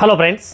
hello friends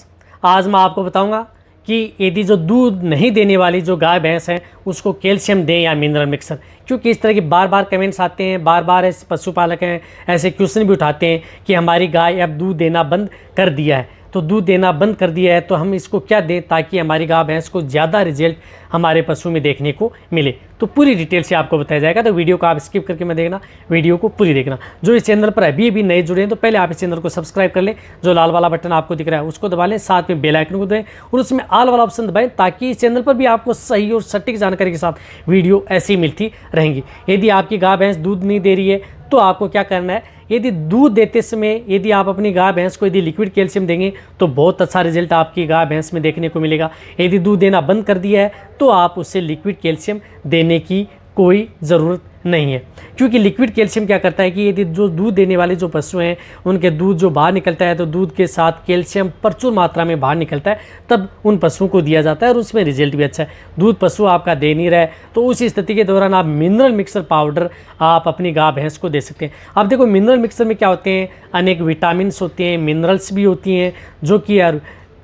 आज मैं आपको बताऊंगा कि यदि जो दूध नहीं देने वाली जो गाय भैंस है उसको कैल्शियम दें या मिनरल मिक्सर क्योंकि इस तरह के बार बार कमेंट्स आते हैं बार बार ऐसे पशुपालक हैं ऐसे क्वेश्चन भी उठाते हैं कि हमारी गाय अब दूध देना बंद कर दिया है तो दूध देना बंद कर दिया है तो हम इसको क्या दें ताकि हमारी गाय भैंस को ज़्यादा रिजल्ट हमारे पशु में देखने को मिले तो पूरी डिटेल से आपको बताया जाएगा तो वीडियो को आप स्किप करके मैं देखना वीडियो को पूरी देखना जो इस चैनल पर अभी भी नए जुड़े हैं तो पहले आप इस चैनल को सब्सक्राइब कर लें जो लाल वाला बटन आपको दिख रहा है उसको दबा लें साथ में बेलाइकन को दें और उसमें आल वाला ऑप्शन दबाएँ ताकि इस चैनल पर भी आपको सही और सटीक जानकारी के साथ वीडियो ऐसी मिलती रहेंगी यदि आपकी गाय भैंस दूध नहीं दे रही है तो आपको क्या करना है यदि दूध देते समय यदि आप अपनी गाय भैंस को यदि लिक्विड कैल्शियम देंगे तो बहुत अच्छा रिजल्ट आपकी गाय भैंस में देखने को मिलेगा यदि दूध देना बंद कर दिया है तो आप उसे लिक्विड कैल्शियम देने की कोई ज़रूरत नहीं है क्योंकि लिक्विड कैल्शियम क्या करता है कि यदि जो दूध देने वाले जो पशु हैं उनके दूध जो बाहर निकलता है तो दूध के साथ कैल्शियम प्रचुर मात्रा में बाहर निकलता है तब उन पशुओं को दिया जाता है और उसमें रिजल्ट भी अच्छा है दूध पशु आपका दे नहीं रहा है तो उस स्थिति के दौरान आप मिनरल मिक्सर पाउडर आप अपनी गाय भैंस को दे सकते हैं आप देखो मिनरल मिक्सर में क्या होते हैं अनेक विटामिन होते हैं मिनरल्स भी होती हैं जो कि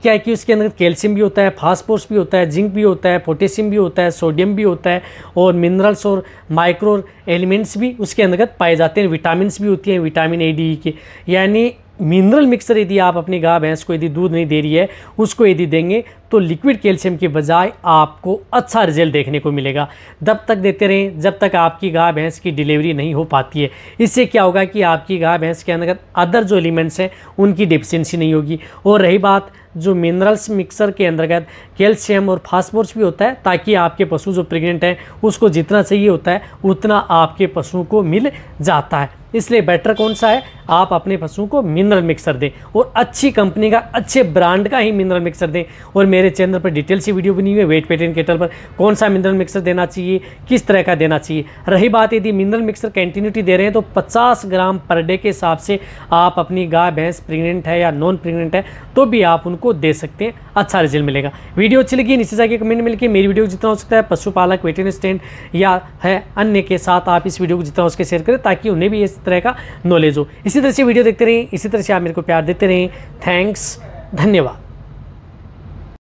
क्या है कि उसके अंदर कैल्शियम भी होता है फास्फोरस भी होता है जिंक भी होता है पोटेशियम भी होता है सोडियम भी होता है और मिनरल्स और माइक्रो एलिमेंट्स भी उसके अंतर्गत पाए जाते हैं विटामिन भी होती हैं विटामिन ए डी के यानी मिनरल मिक्सर यदि आप अपनी गाय भैंस को यदि दूध नहीं दे रही है उसको यदि देंगे तो लिक्विड कैल्शियम के बजाय आपको अच्छा रिजल्ट देखने को मिलेगा तब तक देते रहें जब तक आपकी गाय भैंस की डिलीवरी नहीं हो पाती है इससे क्या होगा कि आपकी गाय भैंस के अंतर्गत अदर जो एलिमेंट्स हैं उनकी डिफिशेंसी नहीं होगी और रही बात जो मिनरल्स मिक्सर के अंतर्गत कैल्शियम और फास्फोरस भी होता है ताकि आपके पशु जो प्रेग्नेंट हैं उसको जितना चाहिए होता है उतना आपके पशुओं को मिल जाता है इसलिए बेटर कौन सा है आप अपने पशुओं को मिनरल मिक्सर दें और अच्छी कंपनी का अच्छे ब्रांड का ही मिनरल मिक्सर दें और मेरे चैनल पर डिटेल से वीडियो बनी हुई है वेट पेटेन केटल पर कौन सा मिनरल मिक्सर देना चाहिए किस तरह का देना चाहिए रही बात यदि मिनरल मिक्सर कंटिन्यूटी दे रहे हैं तो पचास ग्राम पर डे के हिसाब से आप अपनी गाय भैंस प्रेगनेंट है या नॉन प्रेगनेंट है तो भी आप उनको को दे सकते हैं अच्छा रिजल्ट मिलेगा वीडियो अच्छी लगी नीचे जाके कमेंट मिलकर मेरी वीडियो को जितना हो सकता है पशुपालक वेटरी स्टैंड या है अन्य के साथ आप इस वीडियो को जितना उसके शेयर करें ताकि उन्हें भी इस तरह का नॉलेज हो इसी तरह से वीडियो देखते रहें इसी तरह से आप मेरे को प्यार देते रहें थैंक्स धन्यवाद